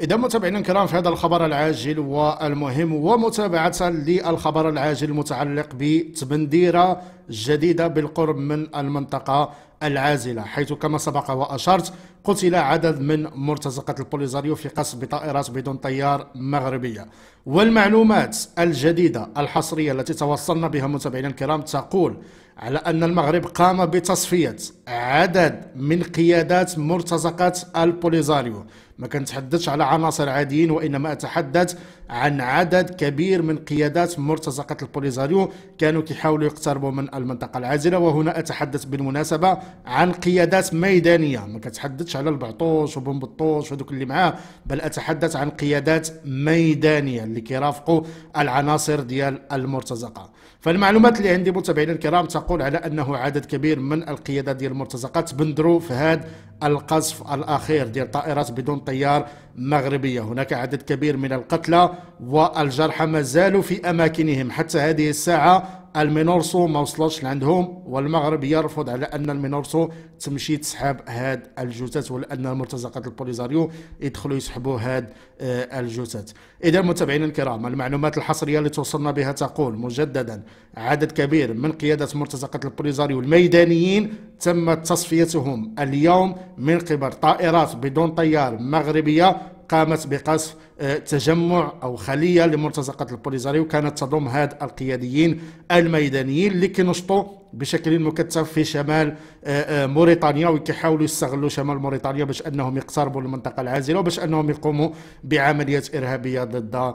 إذا متابعينا الكرام في هذا الخبر العاجل والمهم ومتابعة للخبر العاجل المتعلق بتبنديرة جديدة بالقرب من المنطقة العازلة حيث كما سبق وأشرت قتل عدد من مرتزقة البوليزاريو في قصف بطائرات بدون طيار مغربية والمعلومات الجديدة الحصرية التي توصلنا بها متابعينا الكرام تقول على أن المغرب قام بتصفية عدد من قيادات مرتزقة البوليزاريو ما كنتحدثش على عناصر عاديين وإنما أتحدث عن عدد كبير من قيادات مرتزقة البوليزاريو كانوا كيحاولوا يقتربوا من المنطقة العازلة وهنا أتحدث بالمناسبة عن قيادات ميدانية ما كنتحدثش على البعطوش وبن بطوش وهذوك اللي معاه بل اتحدث عن قيادات ميدانيه اللي كيرافقوا العناصر ديال المرتزقه فالمعلومات اللي عندي متابعينا الكرام تقول على انه عدد كبير من القيادات ديال المرتزقه تبندروا في هذا القصف الاخير ديال طائرات بدون طيار مغربيه هناك عدد كبير من القتلى والجرحى ما زالوا في اماكنهم حتى هذه الساعه المينورسو ما وصلتش لعندهم والمغرب يرفض على ان المينورسو تمشي تسحب هاد الجثث ولان مرتزقه البوليزاريو يدخلوا يسحبوا هاد آه، الجثث اذا متابعينا الكرام المعلومات الحصريه اللي توصلنا بها تقول مجددا عدد كبير من قياده مرتزقه البوليزاريو الميدانيين تم تصفيتهم اليوم من قبل طائرات بدون طيار مغربيه قامت بقصف آه، تجمع أو خلية لمرتزقة البوليزاريو كانت تضم هاد القياديين الميدانيين اللي كينشطوا بشكل مكثف في شمال آه، آه، موريتانيا وكيحاولوا يستغلوا شمال موريتانيا باش انهم يقتربوا المنطقه العازله وباش انهم يقوموا بعمليات ارهابيه ضد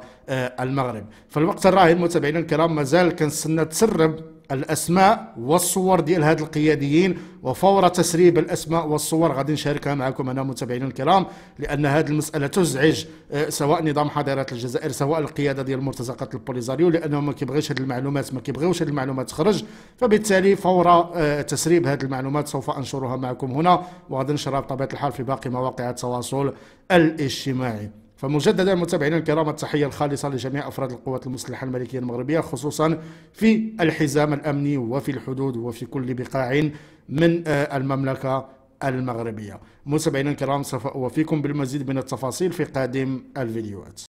المغرب في الوقت الراهن متابعينا الكرام مازال كنستنى تسرب الاسماء والصور ديال هاد القياديين وفور تسريب الاسماء والصور غادي نشاركها معكم انا متابعينا الكرام لان هذه المساله تزعج آه، سواء نظام حضارات الجزائر سواء القياده ديال مرتزقه البوليزاريو لانه ما كيبغيش هاد المعلومات ما كيبغيوش هاد المعلومات تخرج فبالتالي فور آه، تسريب هاد المعلومات سوف انشرها معكم هنا وغادي نشرها بطبيعه الحال في باقي مواقع التواصل الاجتماعي فمجددا متابعينا الكرام التحيه الخالصه لجميع افراد القوات المسلحه الملكيه المغربيه خصوصا في الحزام الامني وفي الحدود وفي كل بقاع من آه، المملكه المغربيه متابعينا الكرام سوف اوفيكم بالمزيد من التفاصيل في قادم الفيديوهات